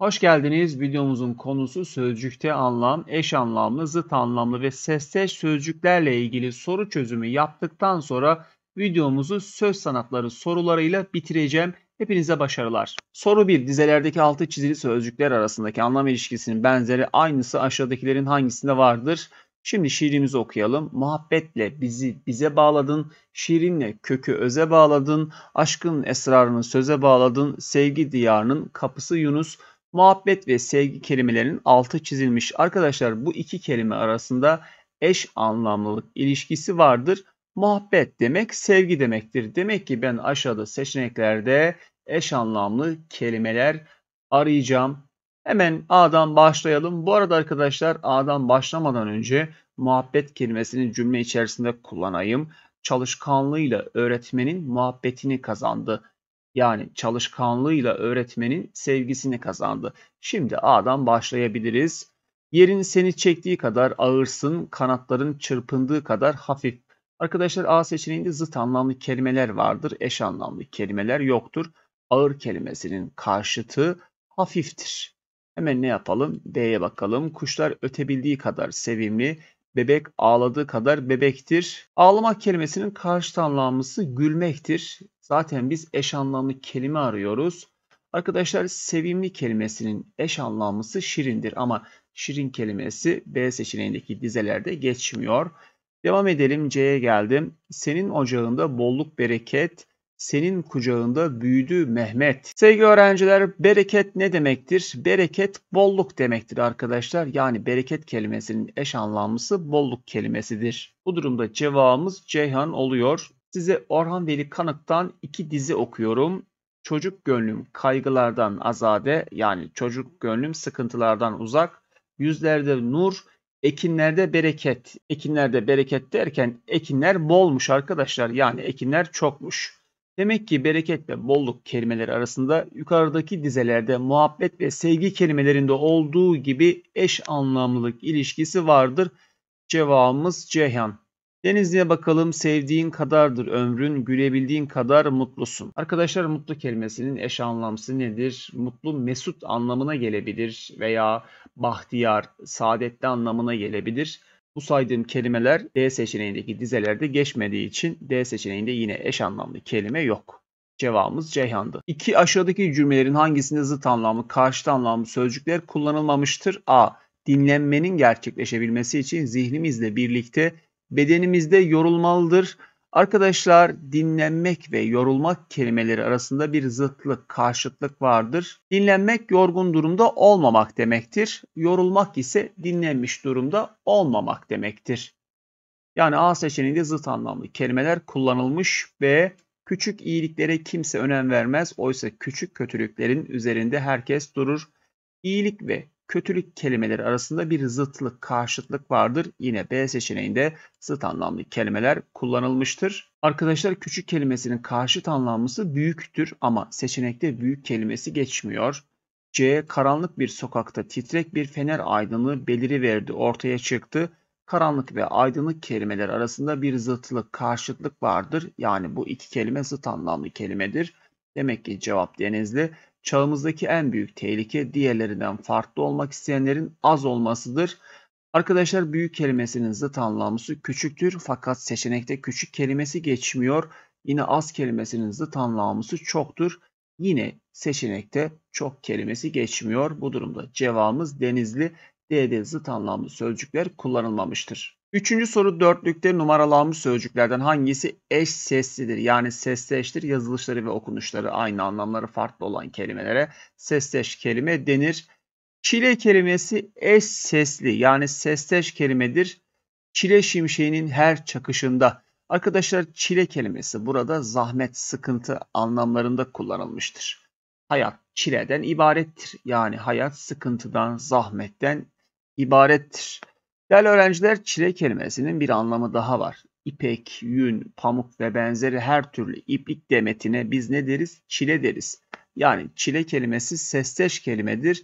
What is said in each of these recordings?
Hoş geldiniz. Videomuzun konusu sözcükte anlam, eş anlamlı, zıt anlamlı ve sesteş sözcüklerle ilgili soru çözümü yaptıktan sonra videomuzu söz sanatları sorularıyla bitireceğim. Hepinize başarılar. Soru 1. Dizelerdeki altı çizili sözcükler arasındaki anlam ilişkisinin benzeri aynısı aşağıdakilerin hangisinde vardır? Şimdi şiirimizi okuyalım. Muhabbetle bizi bize bağladın, şiirinle kökü öze bağladın, aşkın esrarını söze bağladın, sevgi diyarının kapısı Yunus, muhabbet ve sevgi kelimelerinin altı çizilmiş. Arkadaşlar bu iki kelime arasında eş anlamlılık ilişkisi vardır. Muhabbet demek sevgi demektir. Demek ki ben aşağıda seçeneklerde eş anlamlı kelimeler arayacağım. Hemen A'dan başlayalım. Bu arada arkadaşlar A'dan başlamadan önce muhabbet kelimesini cümle içerisinde kullanayım. Çalışkanlığıyla öğretmenin muhabbetini kazandı. Yani çalışkanlığıyla öğretmenin sevgisini kazandı. Şimdi A'dan başlayabiliriz. Yerin seni çektiği kadar ağırsın, kanatların çırpındığı kadar hafif. Arkadaşlar A seçeneğinde zıt anlamlı kelimeler vardır, eş anlamlı kelimeler yoktur. Ağır kelimesinin karşıtı hafiftir. Hemen ne yapalım? B'ye bakalım. Kuşlar ötebildiği kadar sevimli, bebek ağladığı kadar bebektir. Ağlamak kelimesinin karşıt anlamlısı gülmektir. Zaten biz eş anlamlı kelime arıyoruz. Arkadaşlar sevimli kelimesinin eş anlamlısı şirindir ama şirin kelimesi B seçeneğindeki dizelerde geçmiyor. Devam edelim C'ye geldim. Senin ocağında bolluk bereket, senin kucağında büyüdü Mehmet. Sevgili öğrenciler bereket ne demektir? Bereket bolluk demektir arkadaşlar. Yani bereket kelimesinin eş anlamlısı bolluk kelimesidir. Bu durumda cevabımız Ceyhan oluyor. Size Orhan Veli Kanık'tan iki dizi okuyorum. Çocuk Gönlüm Kaygılardan Azade yani Çocuk Gönlüm Sıkıntılardan Uzak, Yüzlerde Nur, Ekinlerde Bereket. Ekinlerde Bereket derken ekinler bolmuş arkadaşlar yani ekinler çokmuş. Demek ki bereket ve bolluk kelimeleri arasında yukarıdaki dizelerde muhabbet ve sevgi kelimelerinde olduğu gibi eş anlamlılık ilişkisi vardır. Cevabımız Ceyhan. Denizli'ye bakalım sevdiğin kadardır ömrün, gülebildiğin kadar mutlusun. Arkadaşlar mutlu kelimesinin eş anlamsı nedir? Mutlu mesut anlamına gelebilir veya bahtiyar, saadetli anlamına gelebilir. Bu saydığım kelimeler D seçeneğindeki dizelerde geçmediği için D seçeneğinde yine eş anlamlı kelime yok. Cevabımız Ceyhan'dı. İki aşağıdaki cümlelerin hangisinde zıt anlamlı, karşıt anlamlı sözcükler kullanılmamıştır? A. Dinlenmenin gerçekleşebilmesi için zihnimizle birlikte bedenimizde yorulmalıdır. Arkadaşlar dinlenmek ve yorulmak kelimeleri arasında bir zıtlık, karşıtlık vardır. Dinlenmek yorgun durumda olmamak demektir. Yorulmak ise dinlenmiş durumda olmamak demektir. Yani A seçeneğinde zıt anlamlı kelimeler kullanılmış ve küçük iyiliklere kimse önem vermez. Oysa küçük kötülüklerin üzerinde herkes durur. İyilik ve kötülük kelimeleri arasında bir zıtlık, karşıtlık vardır. Yine B seçeneğinde zıt anlamlı kelimeler kullanılmıştır. Arkadaşlar küçük kelimesinin karşıt anlamlısı büyüktür ama seçenekte büyük kelimesi geçmiyor. C. Karanlık bir sokakta titrek bir fener aydınlığı beliri verdi, ortaya çıktı. Karanlık ve aydınlık kelimeler arasında bir zıtlık, karşıtlık vardır. Yani bu iki kelime zıt anlamlı kelimedir. Demek ki cevap denizli çağımızdaki en büyük tehlike diğerlerinden farklı olmak isteyenlerin az olmasıdır. Arkadaşlar büyük kelimesinin zıt anlamlısı küçüktür fakat seçenekte küçük kelimesi geçmiyor. Yine az kelimesinin zıt anlamlısı çoktur. Yine seçenekte çok kelimesi geçmiyor. Bu durumda cevabımız denizli D'de zıt anlamlı sözcükler kullanılmamıştır. Üçüncü soru dörtlükte numaralanmış sözcüklerden hangisi eş seslidir? Yani sesli eştir yazılışları ve okunuşları aynı anlamları farklı olan kelimelere sesleş kelime denir. Çile kelimesi eş sesli yani sesleş kelimedir. Çile şimşeğinin her çakışında. Arkadaşlar çile kelimesi burada zahmet, sıkıntı anlamlarında kullanılmıştır. Hayat çileden ibarettir. Yani hayat sıkıntıdan, zahmetten ibarettir. Değerli öğrenciler, çile kelimesinin bir anlamı daha var. İpek, yün, pamuk ve benzeri her türlü iplik demetine biz ne deriz? Çile deriz. Yani çile kelimesi sesteş kelimedir.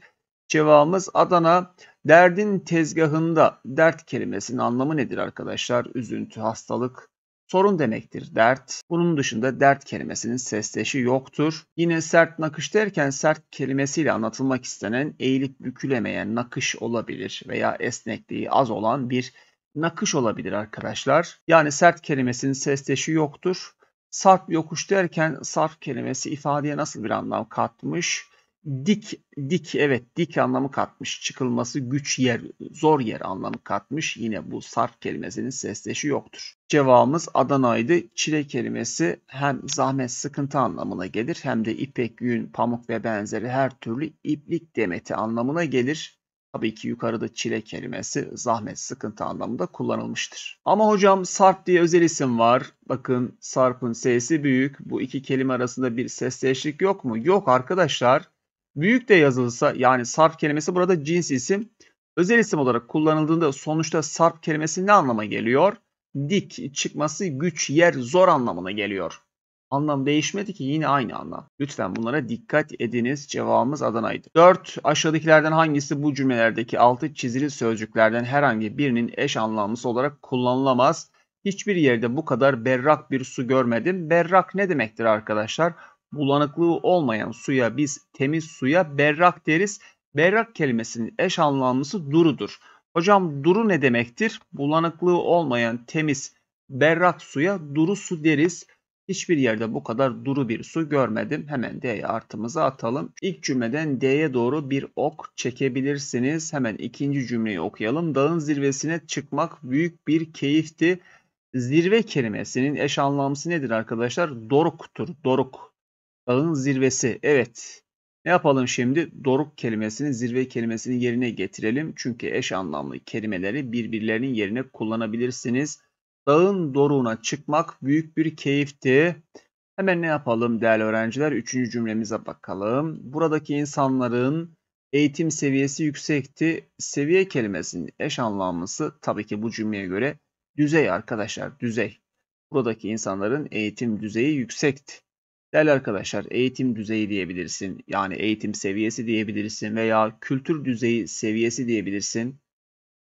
Cevabımız Adana. Derdin tezgahında dert kelimesinin anlamı nedir arkadaşlar? Üzüntü, hastalık, sorun demektir dert. Bunun dışında dert kelimesinin sesleşi yoktur. Yine sert nakış derken sert kelimesiyle anlatılmak istenen eğilip bükülemeyen nakış olabilir veya esnekliği az olan bir nakış olabilir arkadaşlar. Yani sert kelimesinin sesleşi yoktur. Sarp yokuş derken sarp kelimesi ifadeye nasıl bir anlam katmış? dik dik evet dik anlamı katmış. Çıkılması güç yer, zor yer anlamı katmış. Yine bu sarp kelimesinin sesleşi yoktur. Cevabımız Adana'ydı. Çile kelimesi hem zahmet sıkıntı anlamına gelir hem de ipek, yün, pamuk ve benzeri her türlü iplik demeti anlamına gelir. Tabii ki yukarıda çile kelimesi zahmet, sıkıntı anlamında kullanılmıştır. Ama hocam sarp diye özel isim var. Bakın sarpın sesi büyük. Bu iki kelime arasında bir sesleşlik yok mu? Yok arkadaşlar. Büyük de yazılırsa yani sarf kelimesi burada cins isim. Özel isim olarak kullanıldığında sonuçta sarp kelimesi ne anlama geliyor? Dik çıkması güç, yer, zor anlamına geliyor. Anlam değişmedi ki yine aynı anlam. Lütfen bunlara dikkat ediniz. Cevabımız Adana'ydı. 4. Aşağıdakilerden hangisi bu cümlelerdeki altı çizili sözcüklerden herhangi birinin eş anlamlısı olarak kullanılamaz? Hiçbir yerde bu kadar berrak bir su görmedim. Berrak ne demektir arkadaşlar? bulanıklığı olmayan suya biz temiz suya berrak deriz. Berrak kelimesinin eş anlamlısı durudur. Hocam duru ne demektir? Bulanıklığı olmayan temiz berrak suya duru su deriz. Hiçbir yerde bu kadar duru bir su görmedim. Hemen D'ye artımıza atalım. İlk cümleden D'ye doğru bir ok çekebilirsiniz. Hemen ikinci cümleyi okuyalım. Dağın zirvesine çıkmak büyük bir keyifti. Zirve kelimesinin eş anlamlısı nedir arkadaşlar? Doruktur. Doruk. Dağın zirvesi. Evet. Ne yapalım şimdi? Doruk kelimesini zirve kelimesinin yerine getirelim. Çünkü eş anlamlı kelimeleri birbirlerinin yerine kullanabilirsiniz. Dağın doruğuna çıkmak büyük bir keyifti. Hemen ne yapalım değerli öğrenciler? Üçüncü cümlemize bakalım. Buradaki insanların eğitim seviyesi yüksekti. Seviye kelimesinin eş anlamlısı tabii ki bu cümleye göre düzey arkadaşlar düzey. Buradaki insanların eğitim düzeyi yüksekti. Değerli arkadaşlar eğitim düzeyi diyebilirsin. Yani eğitim seviyesi diyebilirsin veya kültür düzeyi seviyesi diyebilirsin.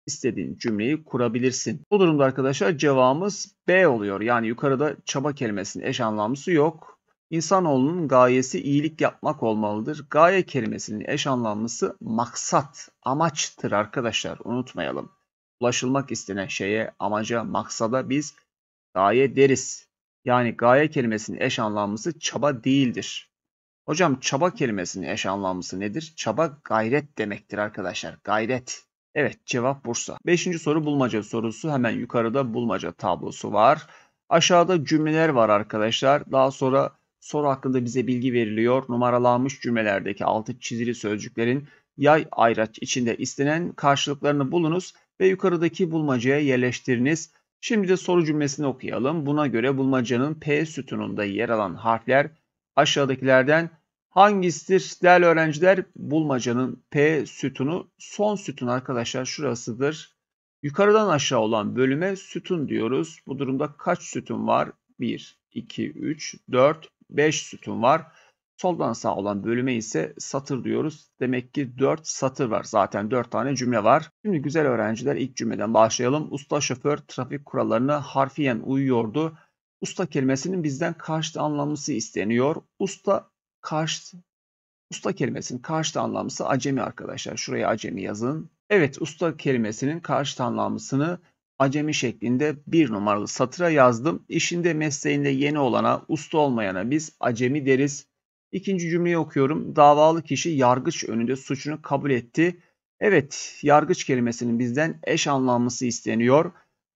İstediğin cümleyi kurabilirsin. Bu durumda arkadaşlar cevabımız B oluyor. Yani yukarıda çaba kelimesinin eş anlamlısı yok. İnsanoğlunun gayesi iyilik yapmak olmalıdır. Gaye kelimesinin eş anlamlısı maksat, amaçtır arkadaşlar. Unutmayalım. Ulaşılmak istenen şeye, amaca, maksada biz gaye deriz. Yani gaye kelimesinin eş anlamlısı çaba değildir. Hocam çaba kelimesinin eş anlamlısı nedir? Çaba gayret demektir arkadaşlar. Gayret. Evet cevap Bursa. Beşinci soru bulmaca sorusu. Hemen yukarıda bulmaca tablosu var. Aşağıda cümleler var arkadaşlar. Daha sonra soru hakkında bize bilgi veriliyor. Numaralanmış cümlelerdeki altı çizili sözcüklerin yay ayraç içinde istenen karşılıklarını bulunuz ve yukarıdaki bulmacaya yerleştiriniz. Şimdi de soru cümlesini okuyalım. Buna göre bulmacanın P sütununda yer alan harfler aşağıdakilerden hangisidir? Değerli öğrenciler bulmacanın P sütunu son sütun arkadaşlar şurasıdır. Yukarıdan aşağı olan bölüme sütun diyoruz. Bu durumda kaç sütun var? 1, 2, 3, 4, 5 sütun var. Soldan sağ olan bölüme ise satır diyoruz. Demek ki 4 satır var. Zaten 4 tane cümle var. Şimdi güzel öğrenciler ilk cümleden başlayalım. Usta şoför trafik kurallarına harfiyen uyuyordu. Usta kelimesinin bizden karşıtı anlamlısı isteniyor. Usta karşıtı. Usta kelimesinin karşıtı anlamlısı acemi arkadaşlar. Şuraya acemi yazın. Evet usta kelimesinin karşıtı anlamlısını acemi şeklinde bir numaralı satıra yazdım. İşinde mesleğinde yeni olana, usta olmayana biz acemi deriz. İkinci cümleyi okuyorum. Davalı kişi yargıç önünde suçunu kabul etti. Evet, yargıç kelimesinin bizden eş anlamlısı isteniyor.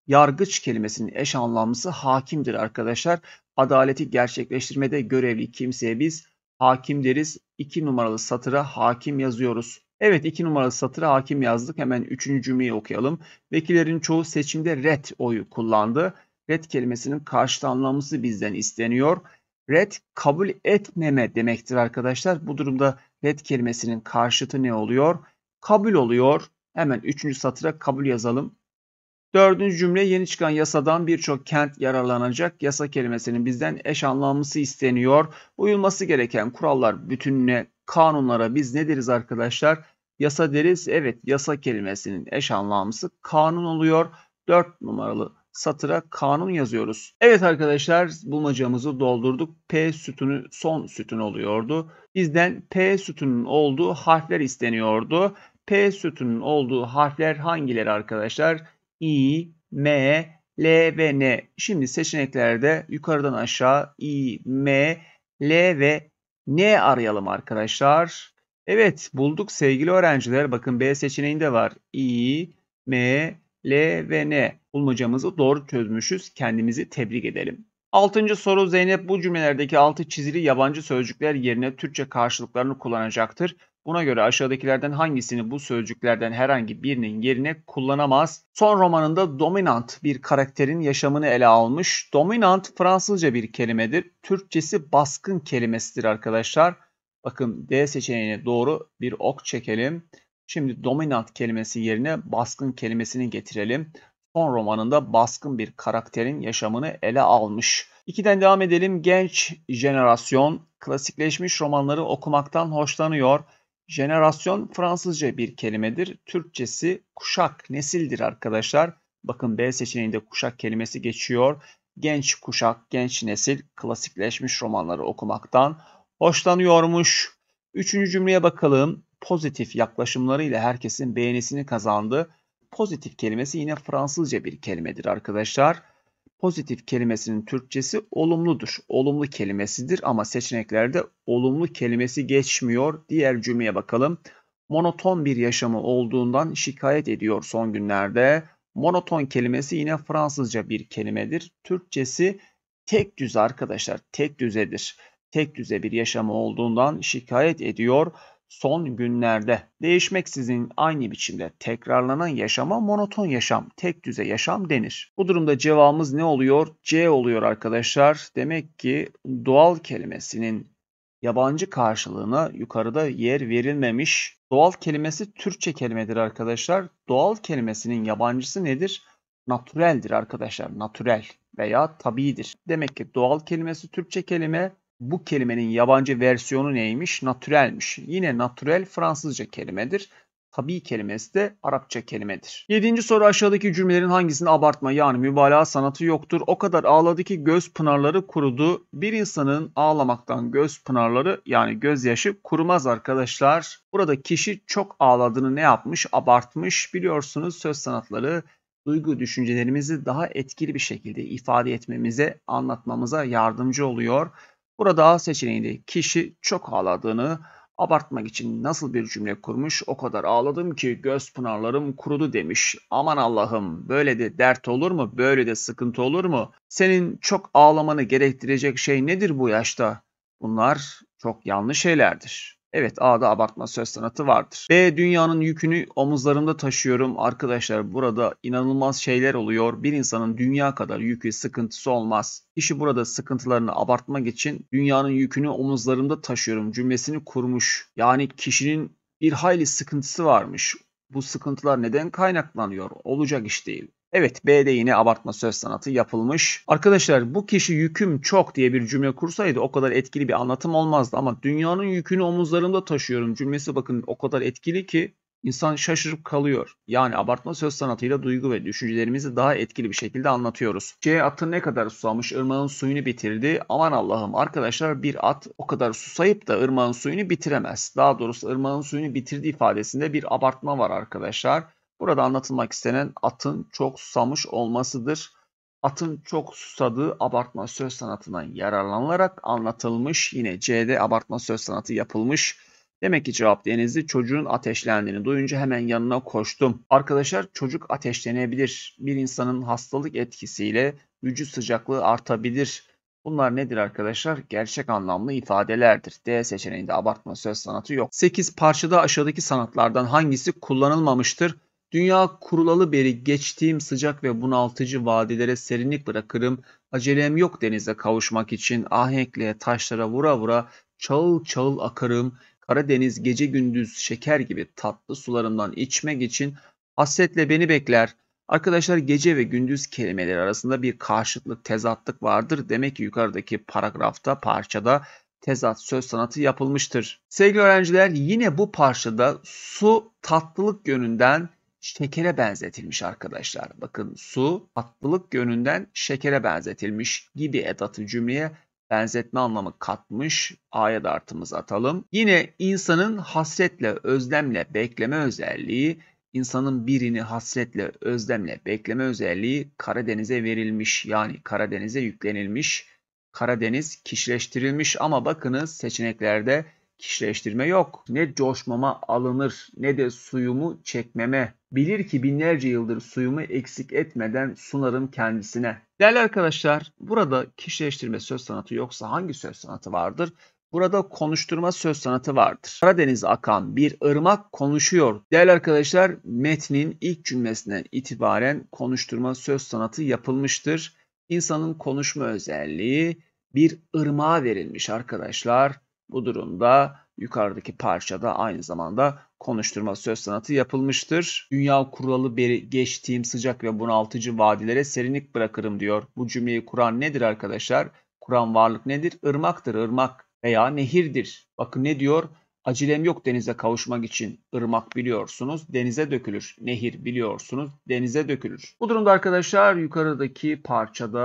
Yargıç kelimesinin eş anlamlısı hakimdir arkadaşlar. Adaleti gerçekleştirmede görevli kimseye biz hakim deriz. İki numaralı satıra hakim yazıyoruz. Evet iki numaralı satıra hakim yazdık. Hemen üçüncü cümleyi okuyalım. Vekillerin çoğu seçimde red oyu kullandı. Red kelimesinin karşıt anlamlısı bizden isteniyor. Red kabul etmeme demektir arkadaşlar. Bu durumda red kelimesinin karşıtı ne oluyor? Kabul oluyor. Hemen 3. satıra kabul yazalım. Dördüncü cümle yeni çıkan yasadan birçok kent yararlanacak. Yasa kelimesinin bizden eş anlamlısı isteniyor. Uyulması gereken kurallar bütününe, kanunlara biz ne deriz arkadaşlar? Yasa deriz. Evet yasa kelimesinin eş anlamlısı kanun oluyor. 4 numaralı satıra kanun yazıyoruz. Evet arkadaşlar bulmacamızı doldurduk. P sütunu son sütun oluyordu. Bizden P sütunun olduğu harfler isteniyordu. P sütunun olduğu harfler hangileri arkadaşlar? I, M, L ve N. Şimdi seçeneklerde yukarıdan aşağı I, M, L ve N arayalım arkadaşlar. Evet bulduk sevgili öğrenciler. Bakın B seçeneğinde var. I, M, L ve N. Bulmacamızı doğru çözmüşüz. Kendimizi tebrik edelim. Altıncı soru Zeynep bu cümlelerdeki altı çizili yabancı sözcükler yerine Türkçe karşılıklarını kullanacaktır. Buna göre aşağıdakilerden hangisini bu sözcüklerden herhangi birinin yerine kullanamaz? Son romanında dominant bir karakterin yaşamını ele almış. Dominant Fransızca bir kelimedir. Türkçesi baskın kelimesidir arkadaşlar. Bakın D seçeneğine doğru bir ok çekelim. Şimdi dominant kelimesi yerine baskın kelimesini getirelim son romanında baskın bir karakterin yaşamını ele almış. İkiden devam edelim. Genç jenerasyon klasikleşmiş romanları okumaktan hoşlanıyor. Jenerasyon Fransızca bir kelimedir. Türkçesi kuşak, nesildir arkadaşlar. Bakın B seçeneğinde kuşak kelimesi geçiyor. Genç kuşak, genç nesil klasikleşmiş romanları okumaktan hoşlanıyormuş. Üçüncü cümleye bakalım. Pozitif yaklaşımlarıyla herkesin beğenisini kazandı. Pozitif kelimesi yine Fransızca bir kelimedir arkadaşlar. Pozitif kelimesinin Türkçesi olumludur. Olumlu kelimesidir ama seçeneklerde olumlu kelimesi geçmiyor. Diğer cümleye bakalım. Monoton bir yaşamı olduğundan şikayet ediyor son günlerde. Monoton kelimesi yine Fransızca bir kelimedir. Türkçesi tek düz arkadaşlar. Tek düzedir. Tek düze bir yaşamı olduğundan şikayet ediyor son günlerde değişmeksizin aynı biçimde tekrarlanan yaşama monoton yaşam, tek düze yaşam denir. Bu durumda cevabımız ne oluyor? C oluyor arkadaşlar. Demek ki doğal kelimesinin yabancı karşılığına yukarıda yer verilmemiş. Doğal kelimesi Türkçe kelimedir arkadaşlar. Doğal kelimesinin yabancısı nedir? Natüreldir arkadaşlar. Natürel veya tabidir. Demek ki doğal kelimesi Türkçe kelime, bu kelimenin yabancı versiyonu neymiş? Natürelmiş. Yine natürel Fransızca kelimedir. Tabi kelimesi de Arapça kelimedir. Yedinci soru aşağıdaki cümlelerin hangisinde abartma yani mübalağa sanatı yoktur. O kadar ağladı ki göz pınarları kurudu. Bir insanın ağlamaktan göz pınarları yani gözyaşı kurumaz arkadaşlar. Burada kişi çok ağladığını ne yapmış? Abartmış. Biliyorsunuz söz sanatları duygu düşüncelerimizi daha etkili bir şekilde ifade etmemize, anlatmamıza yardımcı oluyor. Burada A seçeneğinde kişi çok ağladığını abartmak için nasıl bir cümle kurmuş o kadar ağladım ki göz pınarlarım kurudu demiş. Aman Allah'ım böyle de dert olur mu böyle de sıkıntı olur mu? Senin çok ağlamanı gerektirecek şey nedir bu yaşta? Bunlar çok yanlış şeylerdir. Evet A'da abartma söz sanatı vardır. B. Dünyanın yükünü omuzlarımda taşıyorum. Arkadaşlar burada inanılmaz şeyler oluyor. Bir insanın dünya kadar yükü sıkıntısı olmaz. Kişi burada sıkıntılarını abartmak için dünyanın yükünü omuzlarımda taşıyorum cümlesini kurmuş. Yani kişinin bir hayli sıkıntısı varmış. Bu sıkıntılar neden kaynaklanıyor? Olacak iş değil. Evet B'de yine abartma söz sanatı yapılmış. Arkadaşlar bu kişi yüküm çok diye bir cümle kursaydı o kadar etkili bir anlatım olmazdı. Ama dünyanın yükünü omuzlarımda taşıyorum cümlesi bakın o kadar etkili ki insan şaşırıp kalıyor. Yani abartma söz sanatıyla duygu ve düşüncelerimizi daha etkili bir şekilde anlatıyoruz. C atı ne kadar susamış ırmağın suyunu bitirdi. Aman Allah'ım arkadaşlar bir at o kadar susayıp da ırmağın suyunu bitiremez. Daha doğrusu ırmağın suyunu bitirdi ifadesinde bir abartma var arkadaşlar. Burada anlatılmak istenen atın çok susamış olmasıdır. Atın çok susadığı abartma söz sanatından yararlanılarak anlatılmış. Yine C'de abartma söz sanatı yapılmış. Demek ki cevap denizli çocuğun ateşlendiğini duyunca hemen yanına koştum. Arkadaşlar çocuk ateşlenebilir. Bir insanın hastalık etkisiyle vücut sıcaklığı artabilir. Bunlar nedir arkadaşlar? Gerçek anlamlı ifadelerdir. D seçeneğinde abartma söz sanatı yok. 8 parçada aşağıdaki sanatlardan hangisi kullanılmamıştır? Dünya kurulalı beri geçtiğim sıcak ve bunaltıcı vadilere serinlik bırakırım. Acelem yok denize kavuşmak için ahenkle taşlara vura vura çağıl çağıl akarım. Karadeniz gece gündüz şeker gibi tatlı sularından içmek için hasretle beni bekler. Arkadaşlar gece ve gündüz kelimeleri arasında bir karşıtlık, tezatlık vardır. Demek ki yukarıdaki paragrafta, parçada tezat söz sanatı yapılmıştır. Sevgili öğrenciler yine bu parçada su tatlılık yönünden şekere benzetilmiş arkadaşlar. Bakın su tatlılık yönünden şekere benzetilmiş gibi edatı cümleye benzetme anlamı katmış. A'ya da artımız atalım. Yine insanın hasretle, özlemle bekleme özelliği insanın birini hasretle, özlemle bekleme özelliği Karadeniz'e verilmiş. Yani Karadeniz'e yüklenilmiş. Karadeniz kişileştirilmiş ama bakınız seçeneklerde kişileştirme yok. Ne coşmama alınır ne de suyumu çekmeme. Bilir ki binlerce yıldır suyumu eksik etmeden sunarım kendisine. Değerli arkadaşlar burada kişileştirme söz sanatı yoksa hangi söz sanatı vardır? Burada konuşturma söz sanatı vardır. Karadeniz akan bir ırmak konuşuyor. Değerli arkadaşlar metnin ilk cümlesinden itibaren konuşturma söz sanatı yapılmıştır. İnsanın konuşma özelliği bir ırmağa verilmiş arkadaşlar. Bu durumda yukarıdaki parçada aynı zamanda konuşturma söz sanatı yapılmıştır. Dünya kuralı beri geçtiğim sıcak ve bunaltıcı vadilere serinlik bırakırım diyor. Bu cümleyi kuran nedir arkadaşlar? Kuran varlık nedir? Irmaktır, ırmak veya nehirdir. Bakın ne diyor? Acilem yok denize kavuşmak için. Irmak biliyorsunuz denize dökülür. Nehir biliyorsunuz denize dökülür. Bu durumda arkadaşlar yukarıdaki parçada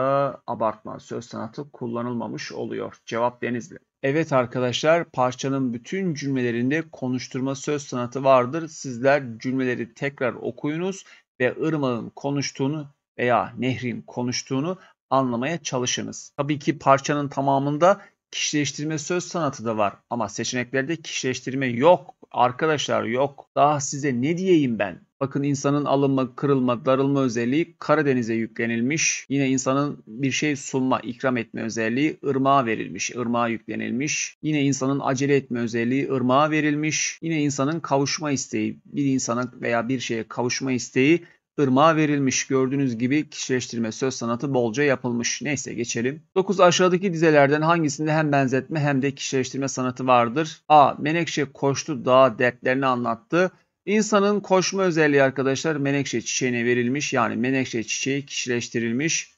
abartma söz sanatı kullanılmamış oluyor. Cevap denizli. Evet arkadaşlar parçanın bütün cümlelerinde konuşturma söz sanatı vardır. Sizler cümleleri tekrar okuyunuz ve ırmağın konuştuğunu veya nehrin konuştuğunu anlamaya çalışınız. Tabii ki parçanın tamamında kişileştirme söz sanatı da var ama seçeneklerde kişileştirme yok. Arkadaşlar yok. Daha size ne diyeyim ben? Bakın insanın alınma, kırılma, darılma özelliği Karadeniz'e yüklenilmiş. Yine insanın bir şey sunma, ikram etme özelliği ırmağa verilmiş, ırmağa yüklenilmiş. Yine insanın acele etme özelliği ırmağa verilmiş. Yine insanın kavuşma isteği, bir insanın veya bir şeye kavuşma isteği ırmağa verilmiş. Gördüğünüz gibi kişileştirme söz sanatı bolca yapılmış. Neyse geçelim. 9 aşağıdaki dizelerden hangisinde hem benzetme hem de kişileştirme sanatı vardır? A. Menekşe koştu dağa dertlerini anlattı. İnsanın koşma özelliği arkadaşlar menekşe çiçeğine verilmiş. Yani menekşe çiçeği kişileştirilmiş.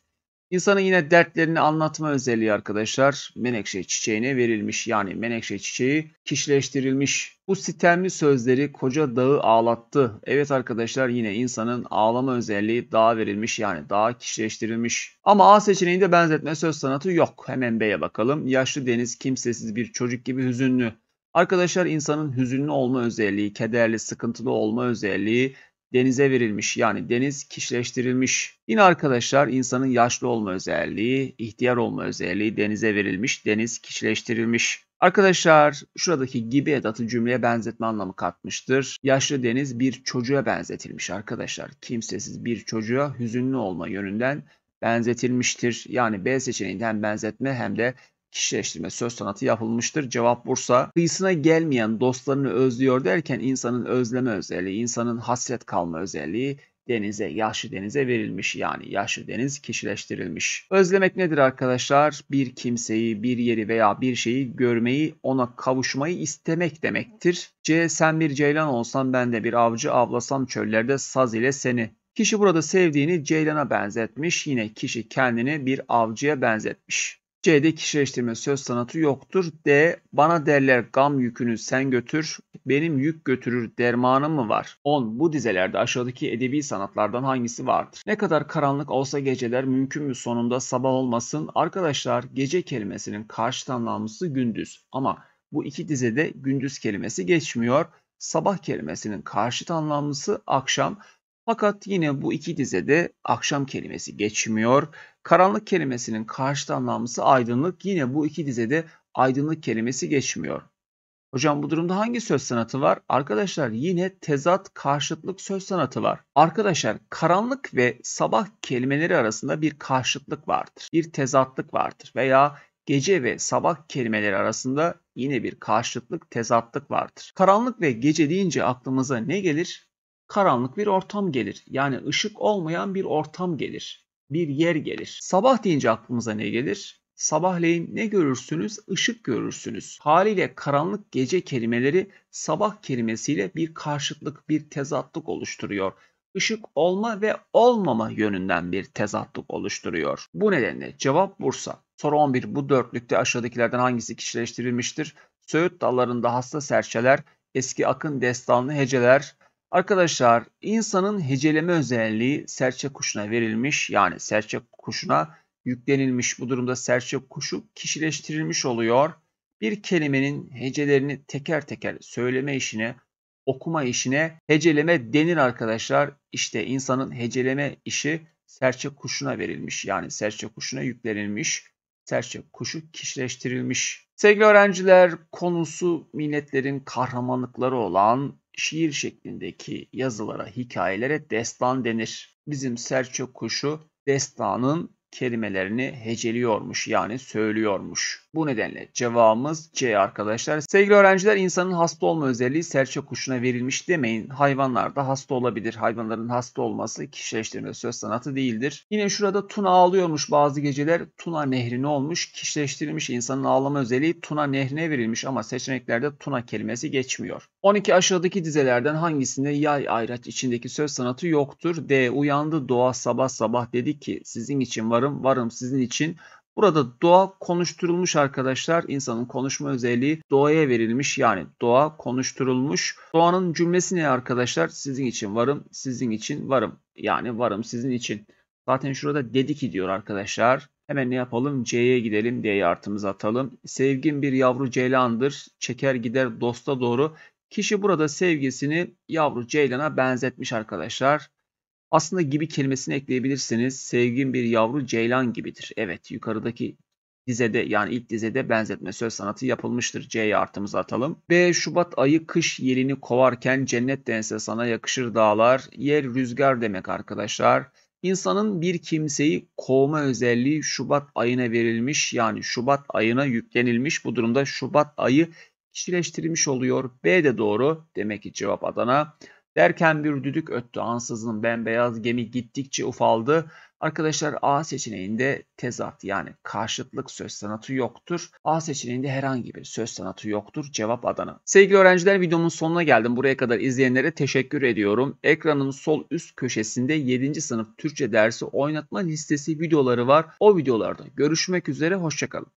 İnsanın yine dertlerini anlatma özelliği arkadaşlar menekşe çiçeğine verilmiş. Yani menekşe çiçeği kişileştirilmiş. Bu sitemli sözleri koca dağı ağlattı. Evet arkadaşlar yine insanın ağlama özelliği dağa verilmiş. Yani dağa kişileştirilmiş. Ama A seçeneğinde benzetme söz sanatı yok. Hemen B'ye bakalım. Yaşlı deniz kimsesiz bir çocuk gibi hüzünlü. Arkadaşlar insanın hüzünlü olma özelliği, kederli, sıkıntılı olma özelliği denize verilmiş. Yani deniz kişileştirilmiş. Yine arkadaşlar insanın yaşlı olma özelliği, ihtiyar olma özelliği denize verilmiş. Deniz kişileştirilmiş. Arkadaşlar şuradaki gibi edatı cümleye benzetme anlamı katmıştır. Yaşlı deniz bir çocuğa benzetilmiş arkadaşlar. Kimsesiz bir çocuğa hüzünlü olma yönünden benzetilmiştir. Yani B seçeneğinde hem benzetme hem de kişileştirme söz sanatı yapılmıştır. Cevap Bursa. Kıyısına gelmeyen dostlarını özlüyor derken insanın özleme özelliği, insanın hasret kalma özelliği denize, yaşlı denize verilmiş yani yaşlı deniz kişileştirilmiş. Özlemek nedir arkadaşlar? Bir kimseyi, bir yeri veya bir şeyi görmeyi, ona kavuşmayı istemek demektir. C. Sen bir ceylan olsan ben de bir avcı avlasam çöllerde saz ile seni. Kişi burada sevdiğini ceylana benzetmiş, yine kişi kendini bir avcıya benzetmiş. C'de kişileştirme söz sanatı yoktur. D. Bana derler gam yükünü sen götür, benim yük götürür dermanım mı var? 10. Bu dizelerde aşağıdaki edebi sanatlardan hangisi vardır? Ne kadar karanlık olsa geceler mümkün mü sonunda sabah olmasın? Arkadaşlar gece kelimesinin karşı anlamlısı gündüz. Ama bu iki dizede gündüz kelimesi geçmiyor. Sabah kelimesinin karşı anlamlısı akşam. Fakat yine bu iki dizede akşam kelimesi geçmiyor Karanlık kelimesinin karşıt anlamlısı aydınlık. Yine bu iki dizede aydınlık kelimesi geçmiyor. Hocam bu durumda hangi söz sanatı var? Arkadaşlar yine tezat karşıtlık söz sanatı var. Arkadaşlar karanlık ve sabah kelimeleri arasında bir karşıtlık vardır. Bir tezatlık vardır veya gece ve sabah kelimeleri arasında yine bir karşıtlık, tezatlık vardır. Karanlık ve gece deyince aklımıza ne gelir? Karanlık bir ortam gelir. Yani ışık olmayan bir ortam gelir bir yer gelir. Sabah deyince aklımıza ne gelir? Sabahleyin ne görürsünüz? Işık görürsünüz. Haliyle karanlık gece kelimeleri sabah kelimesiyle bir karşıtlık, bir tezatlık oluşturuyor. Işık olma ve olmama yönünden bir tezatlık oluşturuyor. Bu nedenle cevap Bursa. Soru 11. Bu dörtlükte aşağıdakilerden hangisi kişileştirilmiştir? Söğüt dallarında hasta serçeler, eski akın destanlı heceler, Arkadaşlar insanın heceleme özelliği serçe kuşuna verilmiş yani serçe kuşuna yüklenilmiş bu durumda serçe kuşu kişileştirilmiş oluyor. Bir kelimenin hecelerini teker teker söyleme işine, okuma işine heceleme denir arkadaşlar. İşte insanın heceleme işi serçe kuşuna verilmiş yani serçe kuşuna yüklenilmiş. Serçe kuşu kişileştirilmiş. Sevgili öğrenciler konusu milletlerin kahramanlıkları olan şiir şeklindeki yazılara, hikayelere destan denir. Bizim Selçuk Kuşu destanın kelimelerini heceliyormuş yani söylüyormuş. Bu nedenle cevabımız C arkadaşlar. Sevgili öğrenciler insanın hasta olma özelliği serçe kuşuna verilmiş demeyin. Hayvanlar da hasta olabilir. Hayvanların hasta olması kişileştirme söz sanatı değildir. Yine şurada Tuna ağlıyormuş bazı geceler. Tuna nehrine olmuş. Kişileştirilmiş insanın ağlama özelliği Tuna nehrine verilmiş ama seçeneklerde Tuna kelimesi geçmiyor. 12 aşağıdaki dizelerden hangisinde yay ayraç içindeki söz sanatı yoktur? D. Uyandı doğa sabah sabah dedi ki sizin için varım varım sizin için Burada doğa konuşturulmuş arkadaşlar. İnsanın konuşma özelliği doğaya verilmiş. Yani doğa konuşturulmuş. Doğanın cümlesi ne arkadaşlar? Sizin için varım, sizin için varım. Yani varım sizin için. Zaten şurada dedi ki diyor arkadaşlar. Hemen ne yapalım? C'ye gidelim. diye artımızı atalım. Sevgin bir yavru ceylandır. Çeker gider dosta doğru. Kişi burada sevgisini yavru ceylana benzetmiş arkadaşlar. Aslında gibi kelimesini ekleyebilirsiniz. Sevgin bir yavru ceylan gibidir. Evet yukarıdaki dizede yani ilk dizede benzetme söz sanatı yapılmıştır. C artımızı atalım. B. Şubat ayı kış yelini kovarken cennet dense sana yakışır dağlar. Yer rüzgar demek arkadaşlar. İnsanın bir kimseyi kovma özelliği Şubat ayına verilmiş yani Şubat ayına yüklenilmiş. Bu durumda Şubat ayı kişileştirilmiş oluyor. B de doğru. Demek ki cevap Adana. Derken bir düdük öttü ansızın bembeyaz gemi gittikçe ufaldı. Arkadaşlar A seçeneğinde tezat yani karşıtlık söz sanatı yoktur. A seçeneğinde herhangi bir söz sanatı yoktur. Cevap Adana. Sevgili öğrenciler videomun sonuna geldim. Buraya kadar izleyenlere teşekkür ediyorum. Ekranın sol üst köşesinde 7. sınıf Türkçe dersi oynatma listesi videoları var. O videolarda görüşmek üzere. Hoşçakalın.